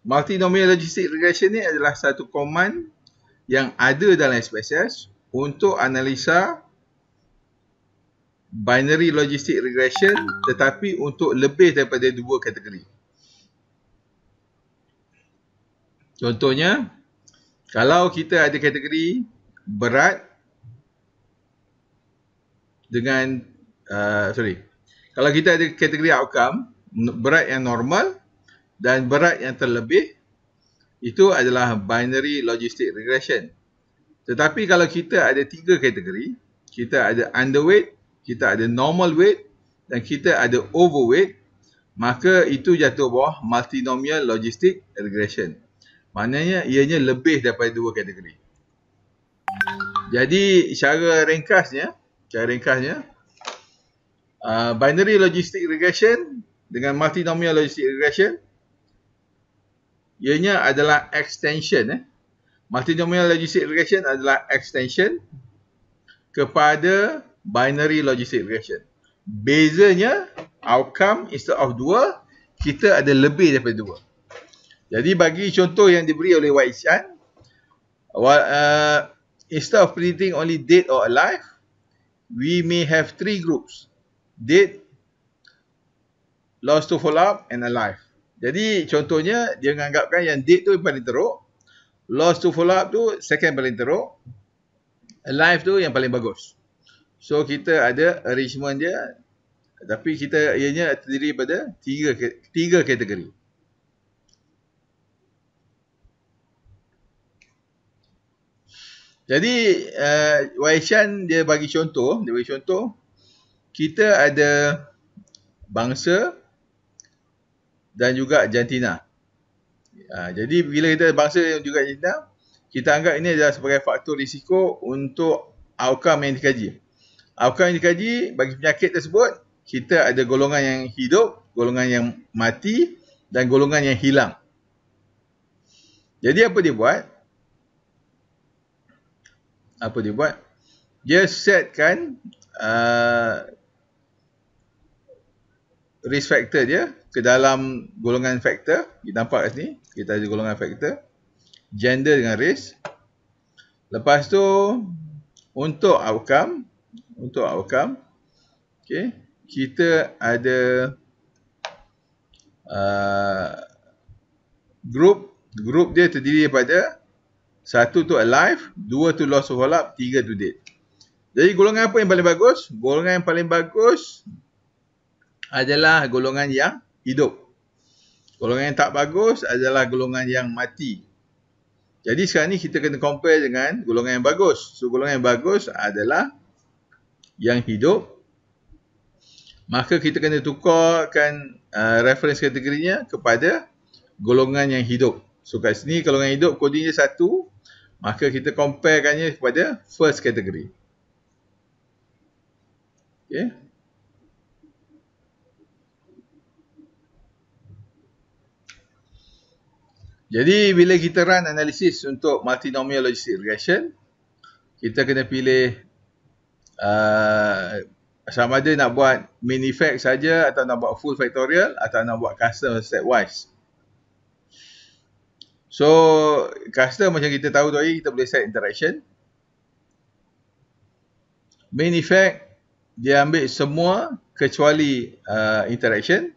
Multinomial logistic regression ni adalah satu command yang ada dalam SPSS untuk analisa binary logistic regression tetapi untuk lebih daripada dua kategori. Contohnya, kalau kita ada kategori berat dengan, uh, sorry, kalau kita ada kategori outcome berat yang normal dan berat yang terlebih itu adalah binary logistic regression. Tetapi kalau kita ada tiga kategori, kita ada underweight, kita ada normal weight dan kita ada overweight, maka itu jatuh bawah multinomial logistic regression. Maknanya ianya lebih daripada dua kategori. Jadi cara ringkasnya, cara ringkasnya, uh, binary logistic regression dengan multinomial logistic regression ianya adalah extension eh. Multinomial logistic regression adalah extension kepada binary logistic regression. Bezanya outcome instead of dua, kita ada lebih daripada dua. Jadi bagi contoh yang diberi oleh Waishan uh, instead of predicting only dead or alive we may have three groups. Dead, lost to follow up and alive. Jadi contohnya dia menganggapkan yang dead tu yang paling teruk. lost to follow up tu second paling teruk. Alive tu yang paling bagus. So kita ada arrangement dia tapi kita ianya terdiri pada tiga tiga kategori. Jadi uh, eh, Waishan dia bagi contoh, dia bagi contoh kita ada bangsa dan juga jantina. Ha, jadi bila kita bangsa yang juga jantina, kita anggap ini adalah sebagai faktor risiko untuk outcome yang dikaji. Outcome yang dikaji bagi penyakit tersebut, kita ada golongan yang hidup, golongan yang mati dan golongan yang hilang. Jadi apa dia buat? Apa dia buat? Dia setkan uh, risk factor dia ke dalam golongan faktor kita nampak kat sini kita ada golongan faktor gender dengan race lepas tu untuk outcome untuk outcome okay kita ada uh, group group dia terdiri daripada satu tu alive dua tu loss of all up tiga tu dead jadi golongan apa yang paling bagus golongan yang paling bagus adalah golongan yang hidup. Golongan yang tak bagus adalah golongan yang mati. Jadi sekarang ni kita kena compare dengan golongan yang bagus. So golongan yang bagus adalah yang hidup. Maka kita kena tukarkan uh, reference kategorinya kepada golongan yang hidup. So kat sini golongan hidup kodinya satu. Maka kita comparekannya kepada first category. Okay. Jadi bila kita run analisis untuk multinomial logistic regression, kita kena pilih uh, sama ada nak buat min effect saja atau nak buat full factorial atau nak buat custom stepwise. So custom macam kita tahu tadi kita boleh set interaction. Min effect dia ambil semua kecuali uh, Interaction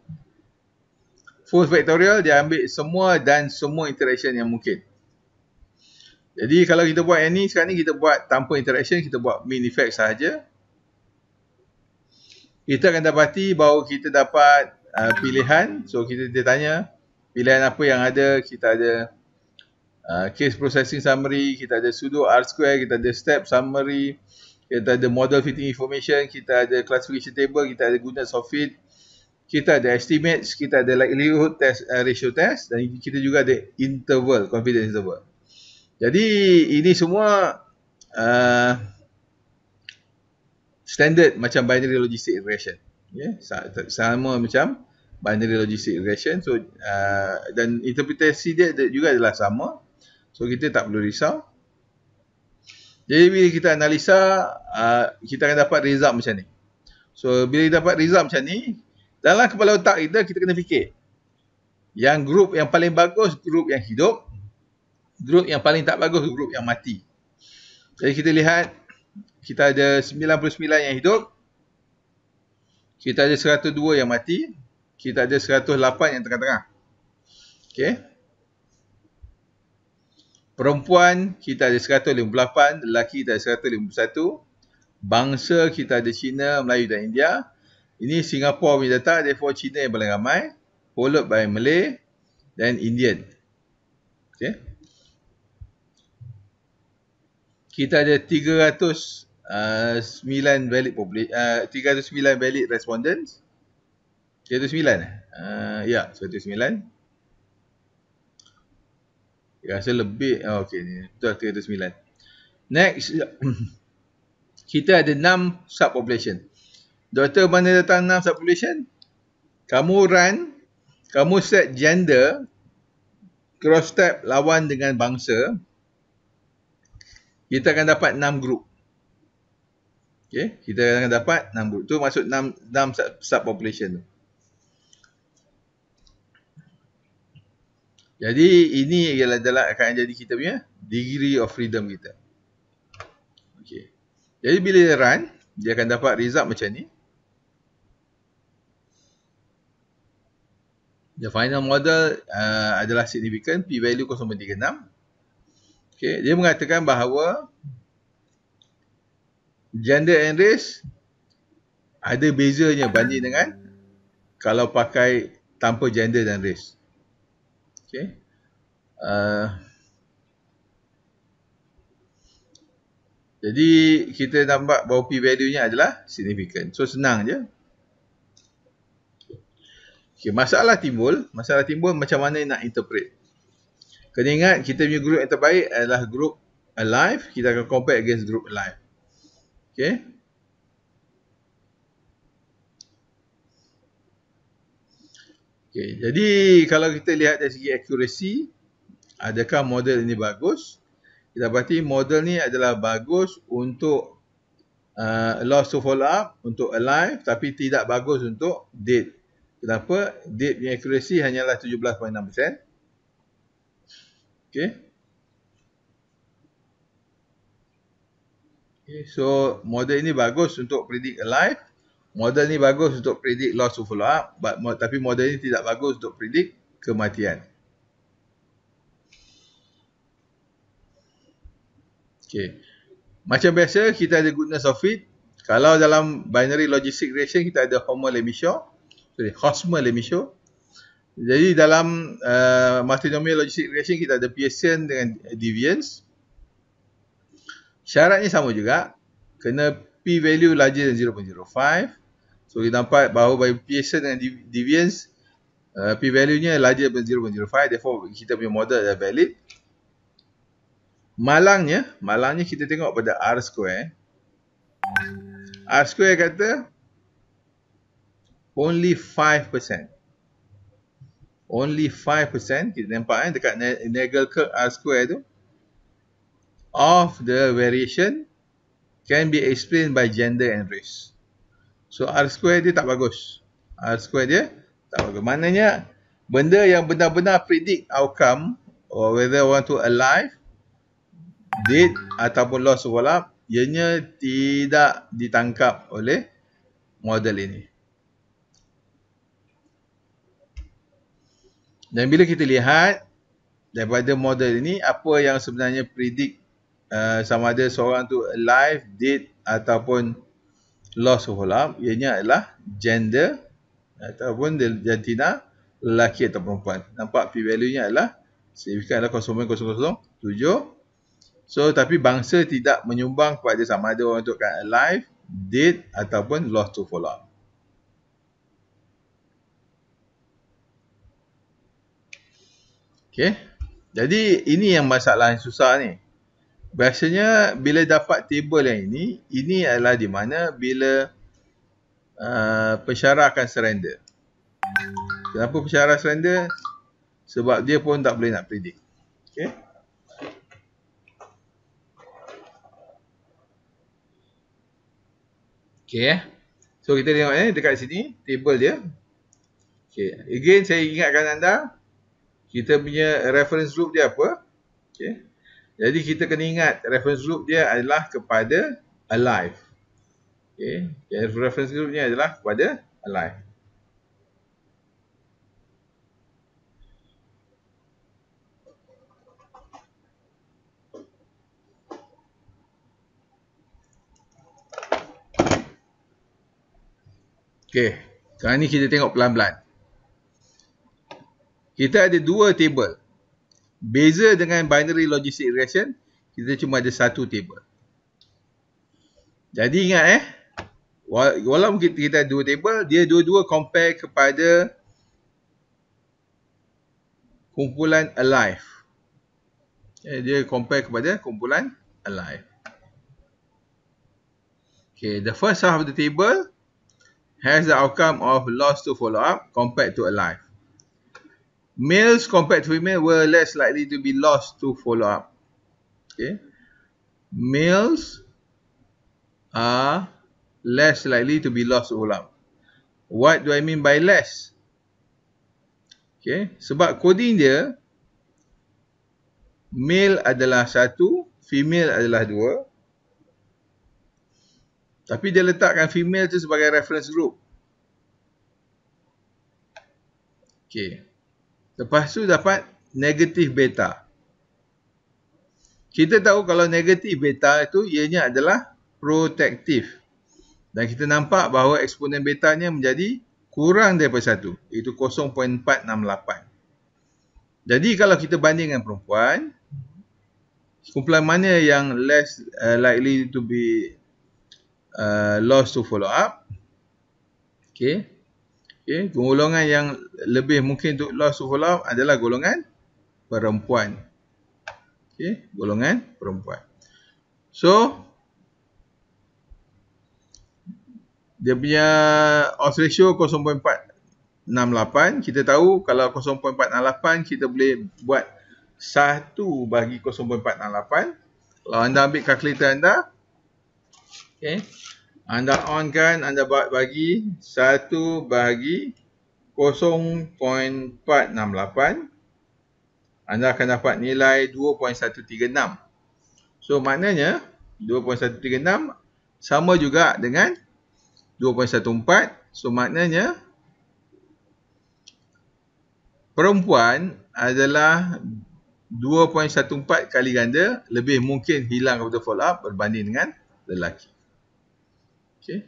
full factorial dia ambil semua dan semua interaction yang mungkin. Jadi kalau kita buat ini sekarang ni kita buat tanpa interaction kita buat min effect sahaja. Kita akan dapati bahawa kita dapat uh, pilihan. So kita dia tanya pilihan apa yang ada. Kita ada uh, case processing summary, kita ada sudo R square, kita ada step summary, kita ada model fitting information, kita ada classification table, kita ada goodness of fit, kita ada estimates, kita ada likelihood test, uh, ratio test dan kita juga ada interval, confidence interval. Jadi ini semua uh, standard macam binary logistic regression. Yeah, sama macam binary logistic regression. So uh, dan interpretasi dia juga adalah sama. So kita tak perlu risau. Jadi bila kita analisa, uh, kita akan dapat result macam ni. So bila dapat result macam ni, dalam kepala otak kita, kita kena fikir. Yang grup yang paling bagus, grup yang hidup. Grup yang paling tak bagus, grup yang mati. Jadi kita lihat, kita ada 99 yang hidup. Kita ada 102 yang mati. Kita ada 108 yang tengah-tengah. Okay. Perempuan, kita ada 158. Lelaki, kita ada 151. Bangsa, kita ada China, Melayu dan India. India. Ini Singapura punya data, therefore China yang paling ramai. Followed by Malay dan Indian. Okay. Kita ada 300 uh, 9 valid public uh, 309 valid respondents. 309 eh? Uh, ya, yeah, 109. Rasa lebih, oh, okey ni, betul 309. Next, kita ada 6 subpopulation. Doktor mana datang 6 subpopulation? Kamu run, kamu set gender, cross tab lawan dengan bangsa, kita akan dapat enam grup. Okay, kita akan dapat enam grup Tu maksud enam 6 subpopulation tu. Jadi ini ialah adalah akan jadi kita punya degree of freedom kita. Okay. Jadi bila dia run, dia akan dapat result macam ni. the final model uh, adalah signifikan p value 0.36 Okay, dia mengatakan bahawa gender and race ada bezanya banding dengan kalau pakai tanpa gender dan race Okay, uh, jadi kita nampak bahawa p value nya adalah signifikan so senang je Okay, masalah timbul, masalah timbul macam mana nak interpret. Kena ingat kita punya group yang terbaik adalah group alive, kita akan compare against group alive. Okay. Okay, jadi kalau kita lihat dari segi accuracy, adakah model ini bagus? Kita berarti model ni adalah bagus untuk uh, lost to follow up, untuk alive tapi tidak bagus untuk dead. Kenapa? Date punya accuracy hanyalah 17.6%. Okay. okay. So, model ini bagus untuk predict alive. Model ini bagus untuk predict loss of follow up. But, tapi model ini tidak bagus untuk predict kematian. Okay. Macam biasa, kita ada goodness of it. Kalau dalam binary logistic relation, kita ada homo lemishore sorry, Hosmer Lemishow. Jadi dalam uh, multinomial logistic regression kita ada Pearson dengan deviance. Syaratnya sama juga. Kena p value larger than 0.05. So kita nampak bahawa bagi Pearson dengan deviance uh, p value-nya larger than 0.05 therefore kita punya model adalah valid. Malangnya, malangnya kita tengok pada R square. R square kata only 5% only 5% kita nampak kan dekat Nagel curve R square tu of the variation can be explained by gender and race so R square dia tak bagus R square dia tak bagus maknanya benda yang benar-benar predict outcome or whether want to alive dead ataupun lost wallah ianya tidak ditangkap oleh model ini Dan bila kita lihat daripada model ini apa yang sebenarnya predict uh, sama ada seorang tu alive, dead ataupun loss of alarm ianya adalah gender ataupun jantina lelaki atau perempuan. Nampak p-value-nya adalah signifikan adalah 0.007. So tapi bangsa tidak menyumbang kepada sama ada orang untuk untukkan alive, dead ataupun loss to follow up. Okay, Jadi ini yang masalah yang susah ni. Biasanya bila dapat table yang ini, ini adalah di mana bila uh, pesyarah akan surrender. Kenapa pesyarah surrender? Sebab dia pun tak boleh nak predict. Okay. Okay. Eh. So kita tengok eh dekat sini table dia. Okay. Again saya ingatkan anda kita punya reference group dia apa okey jadi kita kena ingat reference group dia adalah kepada alive okey reference group ni adalah kepada alive Okay, sekarang ni kita tengok pelan-pelan kita ada dua table. Beza dengan binary logistic regression, kita cuma ada satu table. Jadi ingat eh, walaupun kita, ada dua table, dia dua-dua compare kepada kumpulan alive. Eh, dia compare kepada kumpulan alive. Okay, the first half of the table has the outcome of loss to follow-up compared to alive males compared to female were less likely to be lost to follow up. Okay. Males are less likely to be lost to follow up. What do I mean by less? Okay. Sebab coding dia, male adalah satu, female adalah dua. Tapi dia letakkan female tu sebagai reference group. Okay. Lepas tu dapat negatif beta. Kita tahu kalau negatif beta itu ianya adalah protektif. Dan kita nampak bahawa eksponen betanya menjadi kurang daripada 1. Itu 0.468. Jadi kalau kita bandingkan perempuan, kumpulan mana yang less uh, likely to be uh, lost to follow up? Okay. Okay, ya, golongan yang lebih mungkin untuk loss of love adalah golongan perempuan. Okay, ya, golongan perempuan. So, dia punya odds ratio 0.468. Kita tahu kalau 0.468 kita boleh buat 1 bagi 0.468. Kalau anda ambil kalkulator anda, okay, ya, anda on kan, anda bagi 1 bahagi 0.468. Anda akan dapat nilai 2.136. So, maknanya 2.136 sama juga dengan 2.14. So, maknanya perempuan adalah 2.14 kali ganda lebih mungkin hilang kepada follow up berbanding dengan lelaki. Okay,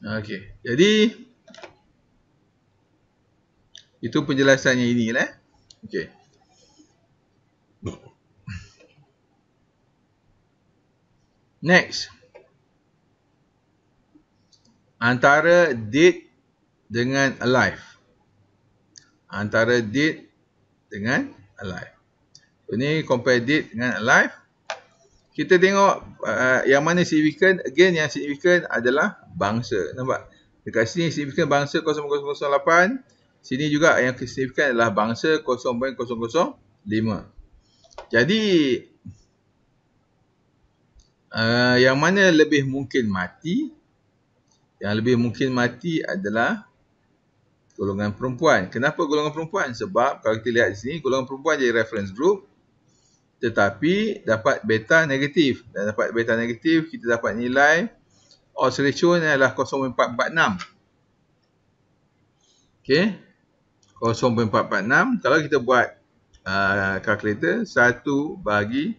okay, Jadi itu penjelasannya ini lah. Eh. Okey. Next. Antara dead dengan alive. Antara dead dengan alive. Ini compare dead dengan alive kita tengok uh, yang mana signifikan, again yang signifikan adalah bangsa nampak dekat sini signifikan bangsa 0.008 sini juga yang signifikan adalah bangsa 0.005 jadi uh, yang mana lebih mungkin mati yang lebih mungkin mati adalah golongan perempuan kenapa golongan perempuan sebab kalau kita lihat sini golongan perempuan jadi reference group tetapi dapat beta negatif dan dapat beta negatif kita dapat nilai odds ratio ni adalah 0.446 okey 0.446 kalau kita buat kalkulator uh, 1 bagi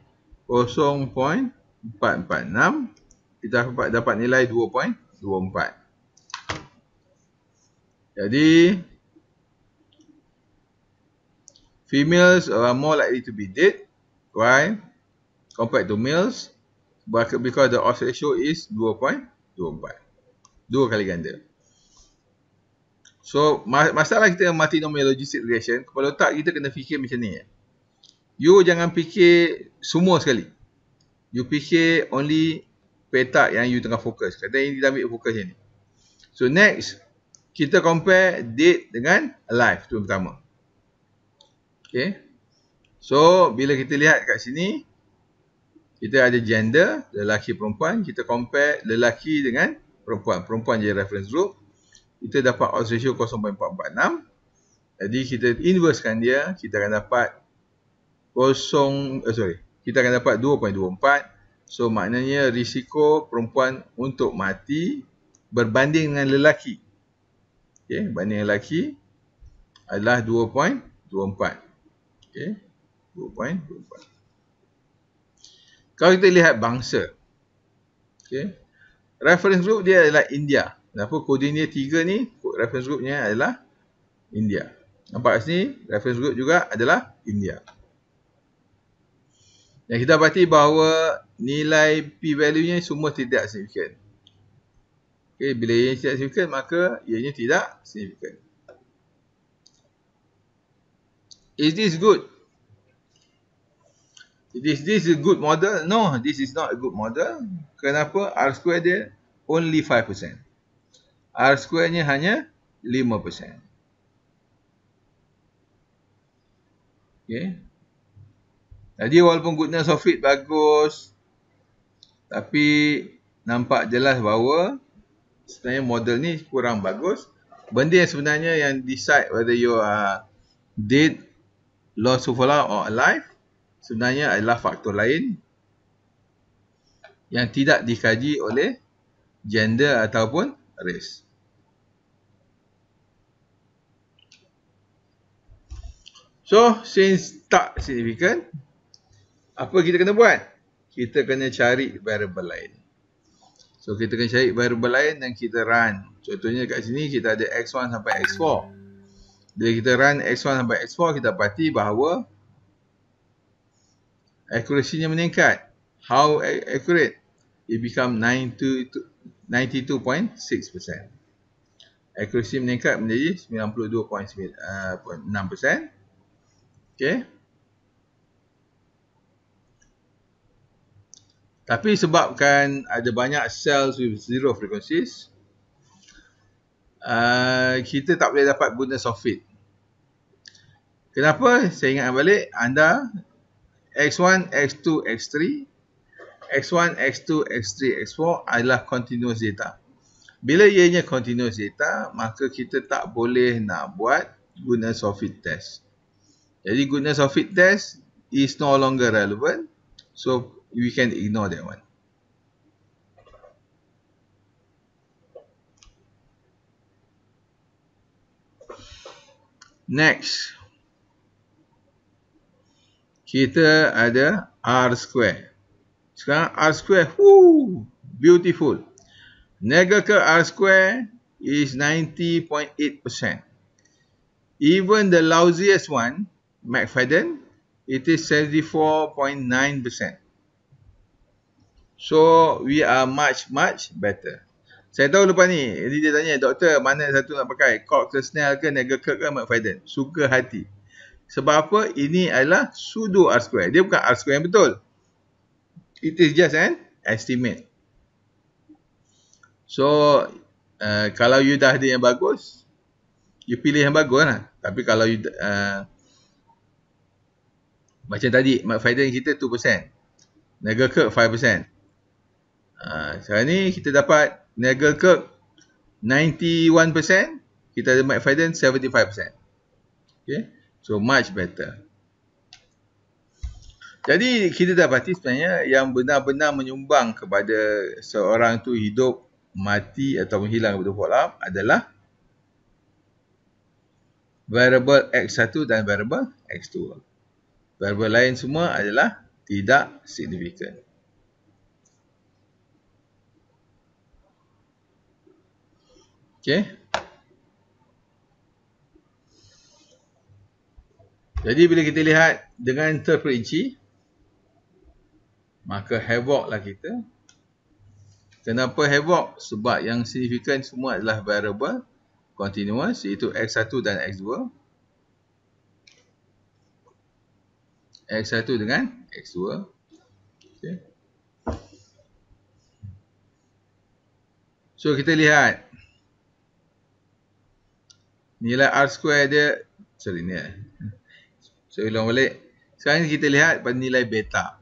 0.446 kita dapat dapat nilai 2.24 jadi females are more likely to be dead Why? compared to males because the odds ratio is 2.24. Dua kali ganda. So, masalah kita mati multinomiologistic regression, kepala otak kita kena fikir macam ni. Eh. You jangan fikir semua sekali. You fikir only petak yang you tengah fokus. Kata ini dah ambil fokus ni. So, next, kita compare date dengan alive tu pertama. Okay. So, bila kita lihat kat sini, kita ada gender, lelaki perempuan. Kita compare lelaki dengan perempuan. Perempuan jadi reference group. Kita dapat odds ratio 0.446. Jadi, kita inverskan dia. Kita akan dapat 0, uh, eh, sorry. Kita akan dapat 2.24. So, maknanya risiko perempuan untuk mati berbanding dengan lelaki. Okay, banding lelaki adalah 2.24. Okay. 2.24 Kalau kita lihat bangsa okay. Reference group dia adalah India Kenapa coding dia tiga ni Reference groupnya adalah India Nampak sini reference group juga adalah India Dan kita dapati bahawa Nilai p-value nya semua tidak signifikan okay. Bila ia tidak signifikan maka ianya tidak signifikan Is this good? this this is a good model no this is not a good model kenapa r square dia only 5% r square nya hanya 5% Okay. jadi walaupun goodness of fit bagus tapi nampak jelas bahawa sebenarnya model ni kurang bagus benda yang sebenarnya yang decide whether you are dead lost to follow or alive sebenarnya adalah faktor lain yang tidak dikaji oleh gender ataupun race. So, since tak signifikan, apa kita kena buat? Kita kena cari variable lain. So, kita kena cari variable lain dan kita run. Contohnya kat sini kita ada X1 sampai X4. Bila kita run X1 sampai X4, kita dapati bahawa akurasinya meningkat. How accurate? It become 92.6%. Akurasi meningkat menjadi 92.6%. Uh, okay. Tapi sebabkan ada banyak cells with zero frequencies, uh, kita tak boleh dapat goodness of it. Kenapa? Saya ingat balik, anda X1, X2, X3 X1, X2, X3, X4 adalah continuous data Bila ianya continuous data Maka kita tak boleh nak buat goodness of fit test Jadi goodness of fit test is no longer relevant So we can ignore that one Next kita ada R square. Sekarang R square, whoo, beautiful. Negative R square is 90.8%. Even the lousiest one, McFadden, it is 74.9%. So, we are much, much better. Saya tahu lepas ni, jadi dia tanya, Doktor, mana satu nak pakai? Cox, Snell ke, Negative ke, McFadden? Suka hati. Sebab apa? Ini adalah sudu R square. Dia bukan R square yang betul. It is just an estimate. So, uh, kalau you dah ada yang bagus, you pilih yang bagus lah. Tapi kalau you, uh, macam tadi, faedah kita 2%. Negal Kirk 5%. Uh, sekarang ni kita dapat Negal Kirk 91%. Kita ada Mike Faden 75%. Okay. So much better. Jadi kita dapati sebenarnya yang benar-benar menyumbang kepada seorang tu hidup, mati atau menghilang daripada kolam adalah variable X1 dan variable X2. Variable lain semua adalah tidak signifikan. Okay. Jadi bila kita lihat dengan terperinci maka havoc lah kita. Kenapa havoc? Sebab yang signifikan semua adalah variable continuous iaitu x1 dan x2. x1 dengan x2. Okay. So kita lihat nilai r square dia sorry ni saya ulang balik. Sekarang kita lihat pada nilai beta.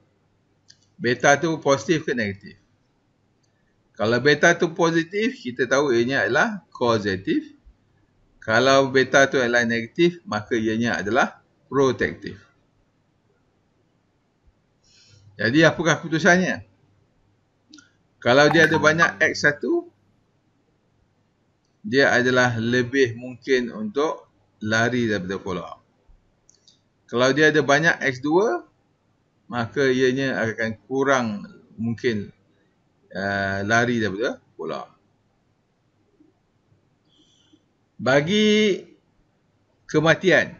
Beta tu positif ke negatif? Kalau beta tu positif, kita tahu ianya adalah causative. Kalau beta tu adalah negatif, maka ianya adalah protective. Jadi apakah keputusannya? Kalau dia ada banyak X1, dia adalah lebih mungkin untuk lari daripada follow kalau dia ada banyak X2 maka ianya akan kurang mungkin uh, lari daripada bola. Bagi kematian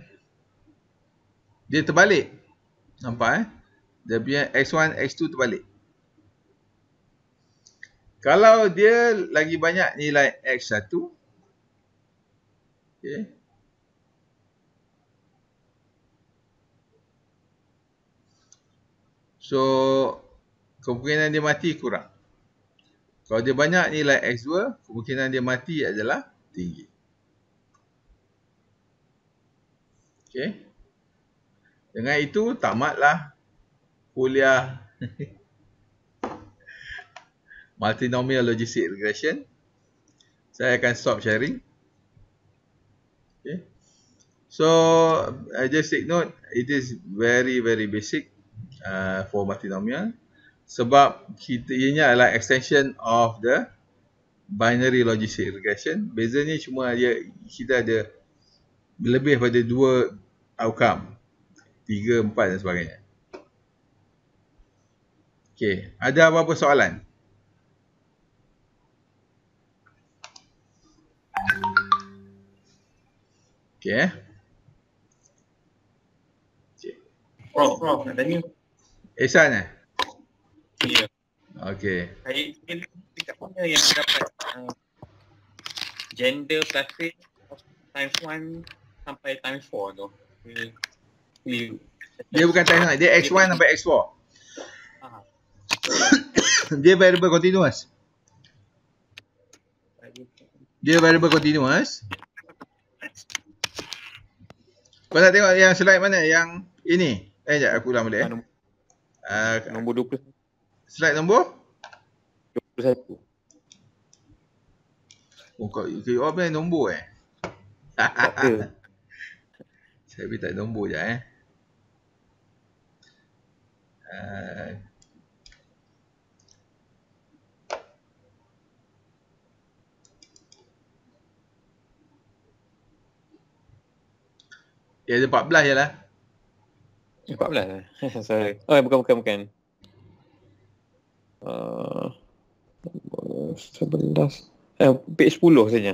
dia terbalik. Nampak eh? Dia punya X1, X2 terbalik. Kalau dia lagi banyak nilai X1 okay, So kemungkinan dia mati kurang. Kalau dia banyak nilai X2, kemungkinan dia mati adalah tinggi. Okay. Dengan itu tamatlah kuliah multinomial logistic regression. Saya akan stop sharing. Okay. So, I just take note, it is very very basic uh, for multinomial sebab kita ianya adalah extension of the binary logistic regression bezanya cuma dia kita ada lebih pada dua outcome tiga empat dan sebagainya okey ada apa-apa soalan okey eh? Prof, Prof, nak tanya. Ehsan eh? Ya. Yeah. Okay. Saya ingin dekat mana yang dapat uh, gender plastic times one sampai times four tu. Dia, dia, dia bukan times one. Dia x1 dia sampai x4. Uh-huh. Ah. dia variable continuous. Dia variable continuous. Kau nak tengok yang slide mana? Yang ini. Eh, sekejap. Aku ulang balik. Eh. Manum. Ah, nombor 20. Slide nombor 21. Oh, kau okay, okay, nombor eh? Saya pergi tak nombor je eh. Uh, ya, ada 14 je lah. 14 Sorry. Ya. Oh, bukan, bukan, bukan. Uh, 11. Eh, page 10 saja.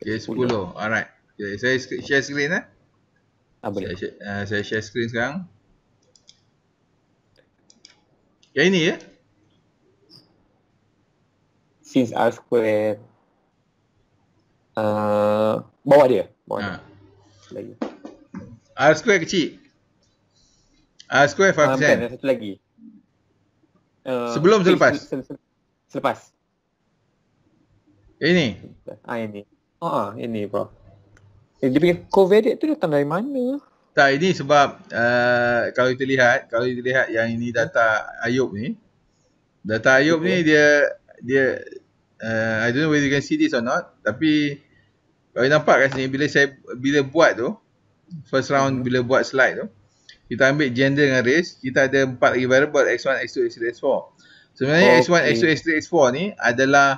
Page 10. Alright. Okay, saya share screen eh. Apa ah, saya, saya, uh, saya share screen sekarang. Yang ini ya. Eh? Since R square. Uh, bawah dia. Bawah ha. dia. R square kecil. Ah, uh, square 5%. Uh, ah, bukan, satu lagi. Uh, sebelum eh, selepas. Selepas. Ini. Ah ini. Ha uh, ini bro. Eh, dia panggil covid tu datang dari mana? Tak, ini sebab uh, kalau kita lihat, kalau kita lihat yang ini data Ayub ni. Data Ayub ni dia dia uh, I don't know whether you can see this or not, tapi kalau nampak kat sini bila saya bila buat tu first round hmm. bila buat slide tu. Uh, kita ambil gender dengan race, kita ada empat lagi variable x1, x2, x3, x4. Sebenarnya oh, x1, okay. x2, x3, x4 ni adalah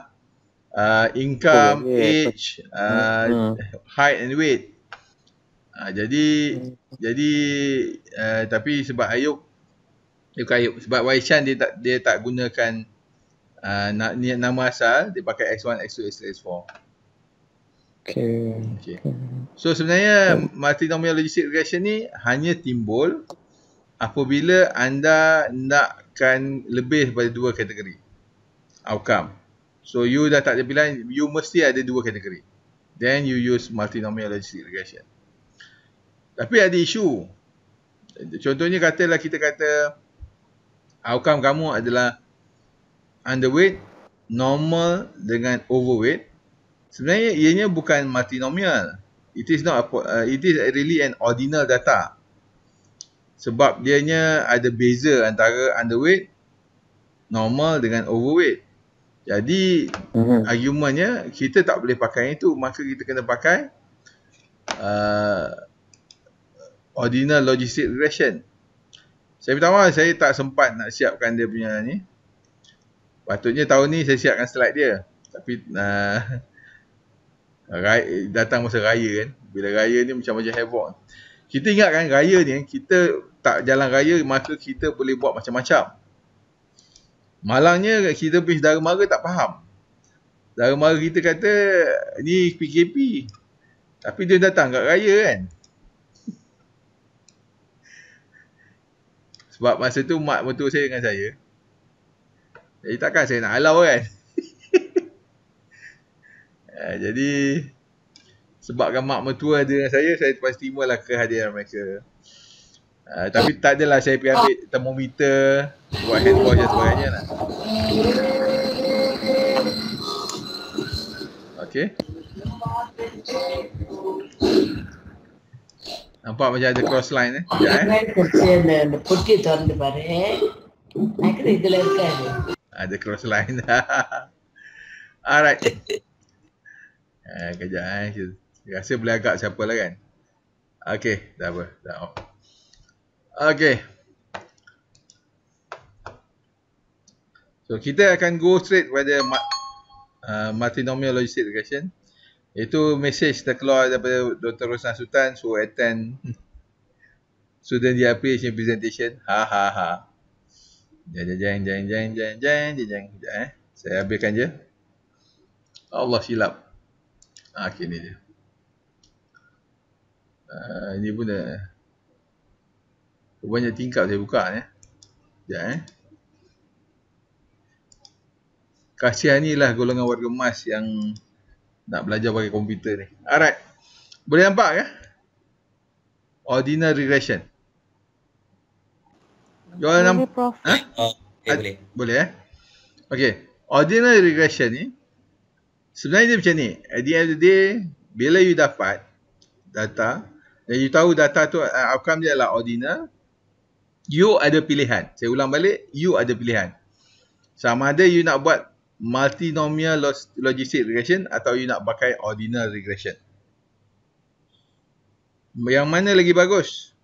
uh, income, okay, yeah. age, uh, yeah. Hmm. height and weight. Uh, jadi yeah. Hmm. jadi uh, tapi sebab Ayub dia bukan Ayub, sebab Waishan dia tak dia tak gunakan uh, nama asal, dia pakai x1, x2, x3, x4. Okay. okay. So sebenarnya kan. multinomial logistic regression ni hanya timbul apabila anda nakkan lebih daripada dua kategori outcome. So you dah tak ada pilihan, you mesti ada dua kategori. Then you use multinomial logistic regression. Tapi ada isu. Contohnya katalah kita kata outcome kamu adalah underweight, normal dengan overweight sebenarnya ianya bukan multinomial. It is not a, uh, it is really an ordinal data. Sebab dianya ada beza antara underweight, normal dengan overweight. Jadi mm-hmm. argumentnya kita tak boleh pakai itu, maka kita kena pakai uh, ordinal logistic regression. Saya pertama saya tak sempat nak siapkan dia punya ni. Patutnya tahun ni saya siapkan slide dia. Tapi uh, Raya, datang masa raya kan. Bila raya ni macam-macam heboh. Kita ingat kan raya ni kita tak jalan raya maka kita boleh buat macam-macam. Malangnya kita punya saudara mara tak faham. Saudara mara kita kata ni PKP. Tapi dia datang kat raya kan. Sebab masa tu mak mentua saya dengan saya. Jadi eh, takkan saya nak halau kan. Ha, jadi sebabkan mak mertua ada dengan saya, saya terpaksa terimalah kehadiran mereka. Ha, tapi tak adalah saya pergi ambil termometer, buat hand wash dan sebagainya lah. Okay. Nampak macam ada cross line eh. Ya eh. Putih tuan eh? Ada cross line. Alright. Eh, kejap eh. Rasa boleh agak siapa lah kan. Okey, dah apa. Dah off. Okey. So, kita akan go straight pada ma uh, multinomial logistic regression. Itu message terkeluar daripada Dr. Rosan Sultan so attend student di application presentation. Ha ha ha. Jangan jangan jangan jangan jangan jangan jangan. jeng jeng. Eh. Saya habiskan je. Allah silap. Ha, okay, ni dia. Ha, ini pun dah. Banyak tingkap saya buka ni. Eh. Sekejap eh. Kasihan ni lah golongan warga emas yang nak belajar pakai komputer ni. Alright. Boleh nampak ke? Ya? Ordinary regression. Boleh, Prof. Ha? Okay, boleh. Boleh eh? Okay. Ordinary regression ni sebenarnya dia macam ni at the end of the day bila you dapat data dan you tahu data tu uh, outcome dia adalah ordinal you ada pilihan saya ulang balik you ada pilihan sama ada you nak buat multinomial logistic regression atau you nak pakai ordinal regression yang mana lagi bagus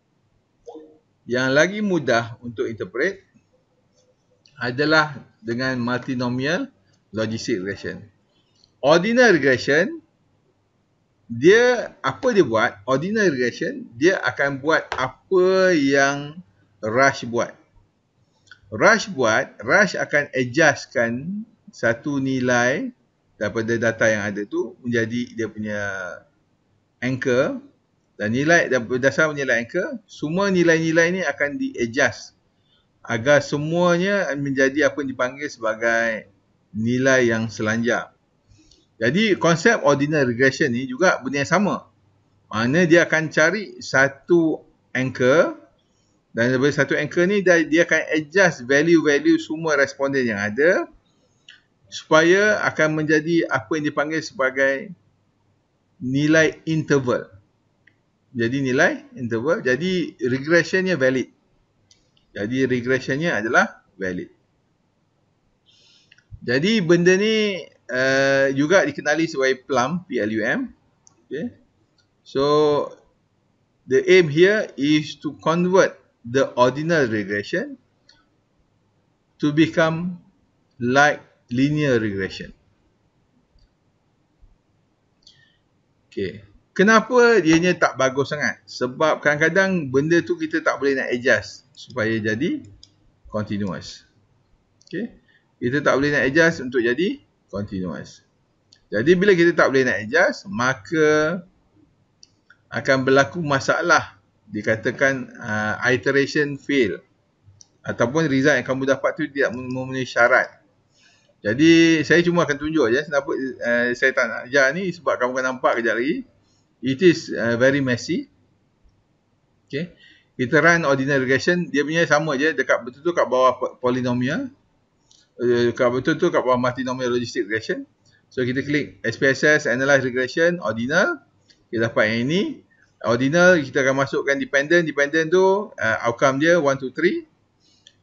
yang lagi mudah untuk interpret adalah dengan multinomial logistic regression Ordinary regression dia apa dia buat ordinal regression dia akan buat apa yang rush buat rush buat rush akan adjustkan satu nilai daripada data yang ada tu menjadi dia punya anchor dan nilai berdasarkan nilai anchor semua nilai-nilai ni akan di adjust agar semuanya menjadi apa yang dipanggil sebagai nilai yang selanjang jadi konsep ordinal regression ni juga benda yang sama. Mana dia akan cari satu anchor dan daripada satu anchor ni dia, dia akan adjust value-value semua responden yang ada supaya akan menjadi apa yang dipanggil sebagai nilai interval. Jadi nilai interval. Jadi regressionnya valid. Jadi regressionnya adalah valid. Jadi benda ni Eh, juga dikenali sebagai PLUM, P-L-U-M. Okay. So, the aim here is to convert the ordinal regression to become like linear regression. Okay. Kenapa ianya tak bagus sangat? Sebab kadang-kadang benda tu kita tak boleh nak adjust supaya jadi continuous. Okay. Kita tak boleh nak adjust untuk jadi continuous. Jadi bila kita tak boleh nak adjust, maka akan berlaku masalah. Dikatakan uh, iteration fail. Ataupun result yang kamu dapat tu tidak memenuhi syarat. Jadi saya cuma akan tunjuk je kenapa uh, saya tak nak ajar ni sebab kamu akan nampak kejap lagi. It is uh, very messy. Okay. Kita run ordinary regression, dia punya sama je dekat betul-betul kat bawah polinomial. Eh, kat betul tu kat bawah multinomial logistic regression. So kita klik SPSS analyze regression ordinal. Kita dapat yang ini. Ordinal kita akan masukkan dependent. Dependent tu uh, outcome dia 1, 2, 3.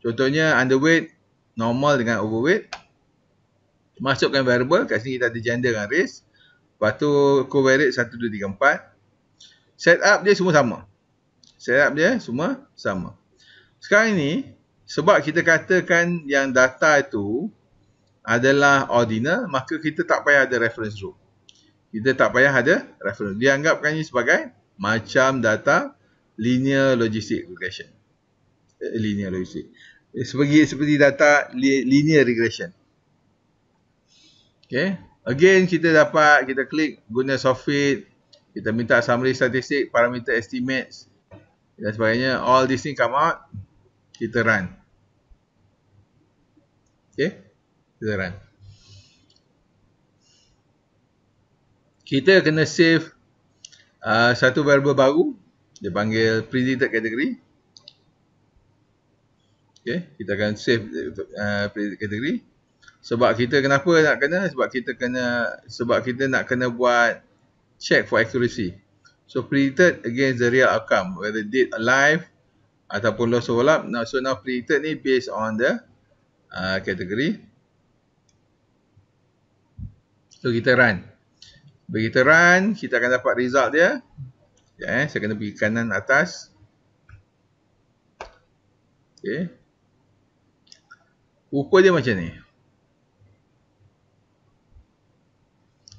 Contohnya underweight normal dengan overweight. Masukkan variable. Kat sini kita ada gender dengan race. Lepas tu covariate 1, 2, 3, 4. Setup dia semua sama. Setup dia semua sama. Sekarang ni sebab kita katakan yang data itu adalah ordinal, maka kita tak payah ada reference group. Kita tak payah ada reference. Dianggapkan ini sebagai macam data linear logistic regression. Eh, linear logistic. Eh, seperti, seperti data li, linear regression. Okay. Again, kita dapat, kita klik guna sofit. Kita minta summary statistik, parameter estimates dan sebagainya. All this thing come out kita run okey kita run kita kena save uh, satu variable baru dia panggil predicted category okey kita akan save uh, predicted category sebab kita kenapa nak kena sebab kita kena sebab kita nak kena buat check for accuracy so predicted against the real outcome whether dead alive ataupun loss overlap. Now, so now predicted ni based on the uh, category. So kita run. Bila kita run, kita akan dapat result dia. Ya, eh, saya kena pergi kanan atas. Okay. Rupa dia macam ni.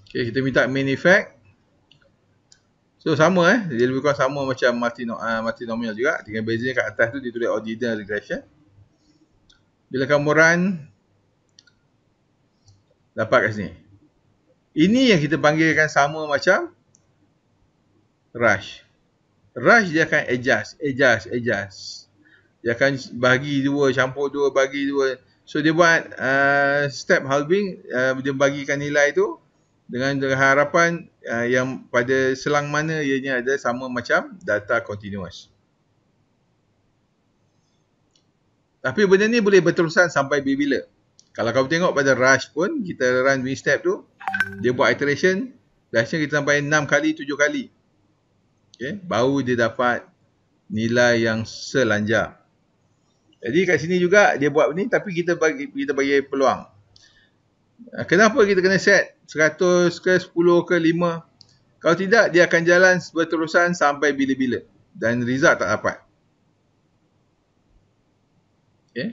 Okay, kita minta main effect. So sama eh, dia lebih kurang sama macam multinomial uh, juga dengan bezanya kat atas tu dia tulis ordinal regression. Bila kamu run dapat kat sini. Ini yang kita panggilkan sama macam rush. Rush dia akan adjust, adjust, adjust. Dia akan bagi dua, campur dua, bagi dua. So dia buat uh, step halving, uh, dia bagikan nilai tu dengan harapan uh, yang pada selang mana ianya ada sama macam data continuous. Tapi benda ni boleh berterusan sampai bila-bila. Kalau kamu tengok pada rush pun, kita run min step tu, dia buat iteration, rushnya kita sampai 6 kali, 7 kali. Okay. Baru dia dapat nilai yang selanjar. Jadi kat sini juga dia buat ni tapi kita bagi, kita bagi peluang. Kenapa kita kena set 100 ke 10 ke 5. Kalau tidak, dia akan jalan berterusan sampai bila-bila. Dan result tak dapat. Okay.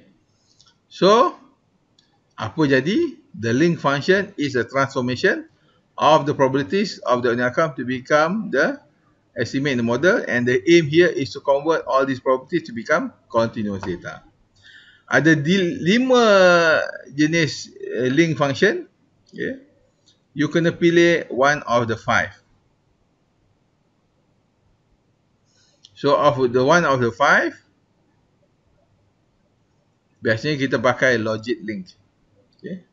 So, apa jadi? The link function is a transformation of the probabilities of the outcome to become the estimate in the model and the aim here is to convert all these properties to become continuous data. Ada lima jenis eh, link function. Okay you kena pilih one of the five. So of the one of the five, biasanya kita pakai logic link. Okay.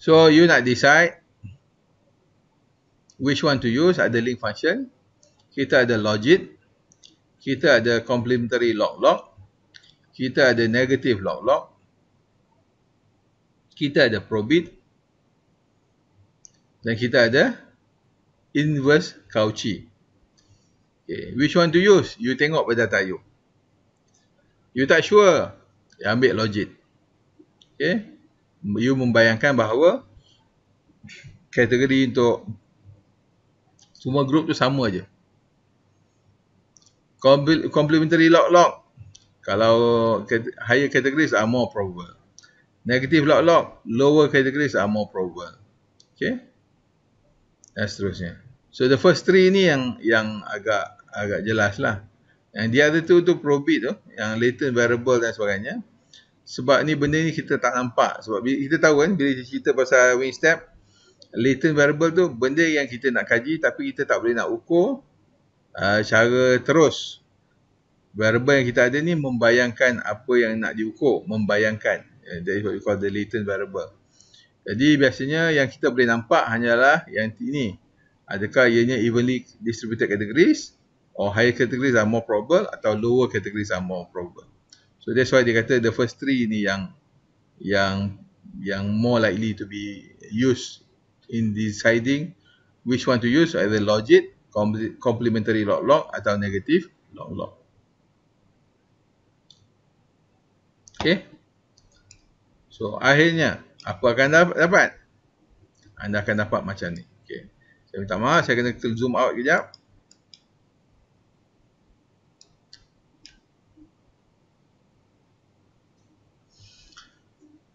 So you nak decide which one to use ada link function, kita ada logic, kita ada complementary log log kita ada negative log log kita ada probit dan kita ada inverse Cauchy okay. which one to use you tengok pada data you you tak sure you ya, ambil logit okay. you membayangkan bahawa kategori untuk semua group tu sama aja. Complementary log log kalau higher categories are more probable. Negative log-log, lower categories are more probable. Okay. Dan seterusnya. So the first three ni yang yang agak agak jelas lah. Yang the other two tu probit tu. Yang latent variable dan sebagainya. Sebab ni benda ni kita tak nampak. Sebab kita tahu kan bila kita cerita pasal wing step. Latent variable tu benda yang kita nak kaji tapi kita tak boleh nak ukur. Uh, cara terus. Terus variable yang kita ada ni membayangkan apa yang nak diukur, membayangkan. Eh, that is what we call the latent variable. Jadi biasanya yang kita boleh nampak hanyalah yang ini. Adakah ianya evenly distributed categories or higher categories are more probable atau lower categories are more probable. So that's why dia kata the first three ni yang yang yang more likely to be used in deciding which one to use either logit, complementary log-log atau negative log-log. Okay, So akhirnya apa akan dapat? Anda akan dapat macam ni. Okey. Saya minta maaf saya kena zoom out kejap.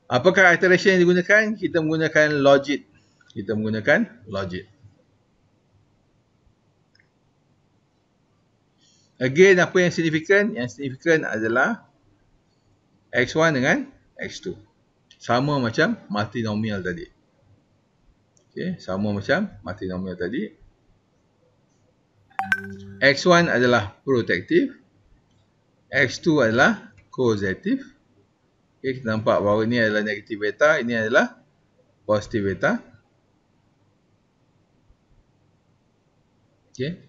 Apakah iteration yang digunakan? Kita menggunakan logit. Kita menggunakan logit. Again, apa yang signifikan? Yang signifikan adalah x1 dengan x2 sama macam multinomial tadi Okay, sama macam multinomial tadi x1 adalah protektif x2 adalah causative okey kita nampak bahawa ini adalah negatif beta ini adalah positif beta okey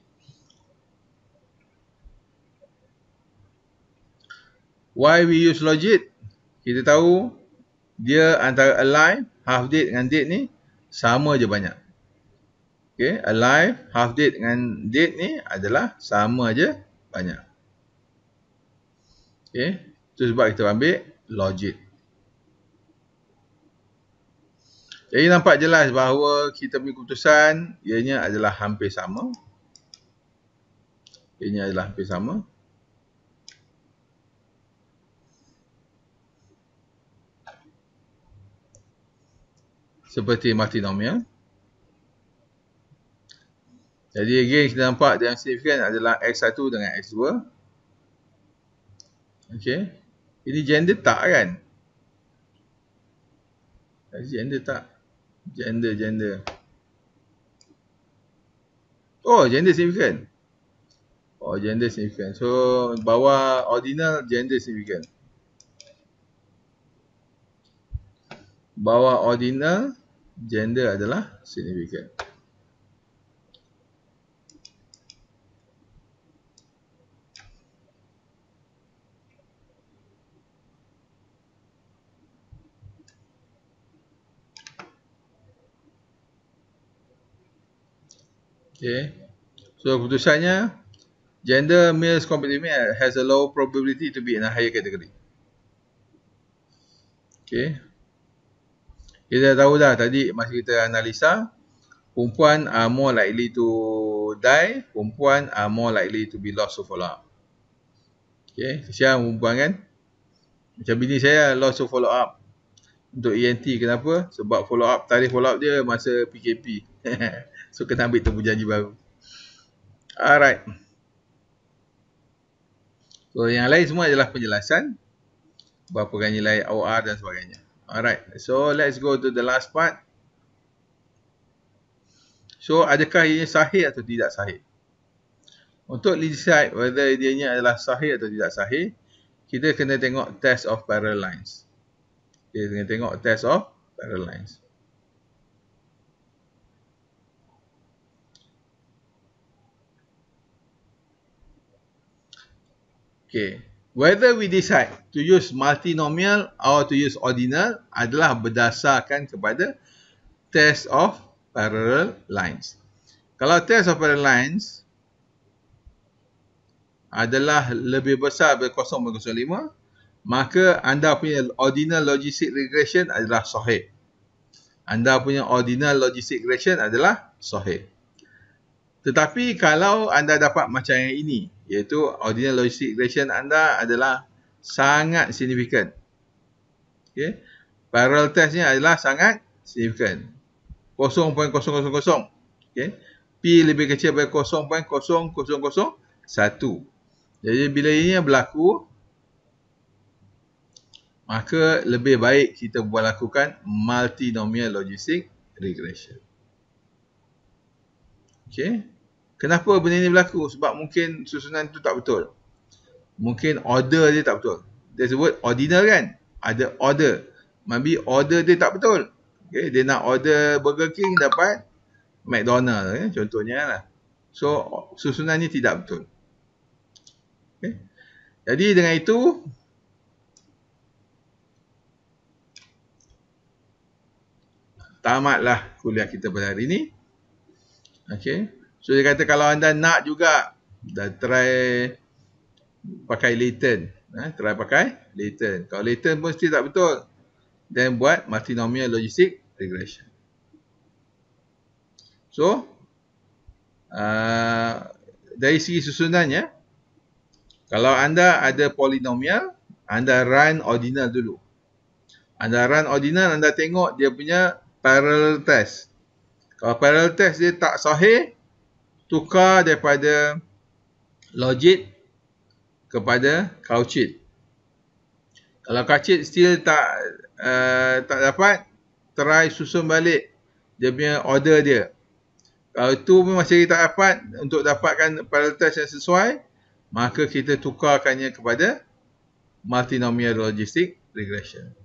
why we use logit? Kita tahu dia antara alive, half dead dengan dead ni sama je banyak. Okay, alive, half dead dengan dead ni adalah sama je banyak. Okay, itu sebab kita ambil logit. Jadi nampak jelas bahawa kita punya keputusan ianya adalah hampir sama. Ianya adalah hampir sama. seperti martinomial. Ya. Jadi again kita nampak yang signifikan adalah X1 dengan X2. Okay. Ini gender tak kan? Gender tak? Gender, gender. Oh, gender signifikan. Oh, gender signifikan. So, bawa ordinal, gender signifikan. Bawa ordinal, gender adalah signifikan. Okay. So keputusannya gender males competitive male has a low probability to be in a higher category. Okay. Kita tahu dah tadi masa kita analisa perempuan are more likely to die, perempuan are more likely to be lost of follow up. Okay, kesian perempuan kan? Macam bini saya lost of follow up untuk ENT kenapa? Sebab follow up tarikh follow up dia masa PKP. so kena ambil temu janji baru. Alright. So yang lain semua adalah penjelasan berapa gaji layak OR dan sebagainya. Alright, so let's go to the last part. So, adakah ianya sahih atau tidak sahih? Untuk decide whether ianya adalah sahih atau tidak sahih, kita kena tengok test of parallel lines. Kita kena tengok test of parallel lines. Okay whether we decide to use multinomial or to use ordinal adalah berdasarkan kepada test of parallel lines. Kalau test of parallel lines adalah lebih besar daripada 0.05, maka anda punya ordinal logistic regression adalah sahih. Anda punya ordinal logistic regression adalah sahih. Tetapi kalau anda dapat macam yang ini, iaitu ordinal logistic regression anda adalah sangat signifikan. Okay. Parallel test ni adalah sangat signifikan. 0.000. Okay. P lebih kecil daripada 0.0001. Jadi bila ini berlaku, maka lebih baik kita buat lakukan multinomial logistic regression. Okay. Kenapa benda ni berlaku? Sebab mungkin susunan tu tak betul. Mungkin order dia tak betul. There's a word ordinal kan? Ada order. Maybe order dia tak betul. Okay, dia nak order Burger King dapat McDonald's eh? contohnya lah. So susunan ni tidak betul. Okay. Jadi dengan itu tamatlah kuliah kita pada hari ini. Okay. So dia kata kalau anda nak juga dan try pakai latent. Eh, try pakai latent. Kalau latent pun still tak betul. Then buat multinomial logistic regression. So uh, dari segi susunannya kalau anda ada polinomial anda run ordinal dulu. Anda run ordinal anda tengok dia punya parallel test. Kalau parallel test dia tak sahih tukar daripada logit kepada Couchit. Kalau Couchit still tak uh, tak dapat, try susun balik dia punya order dia. Kalau itu pun masih tak dapat untuk dapatkan parallel yang sesuai, maka kita tukarkannya kepada multinomial logistic regression.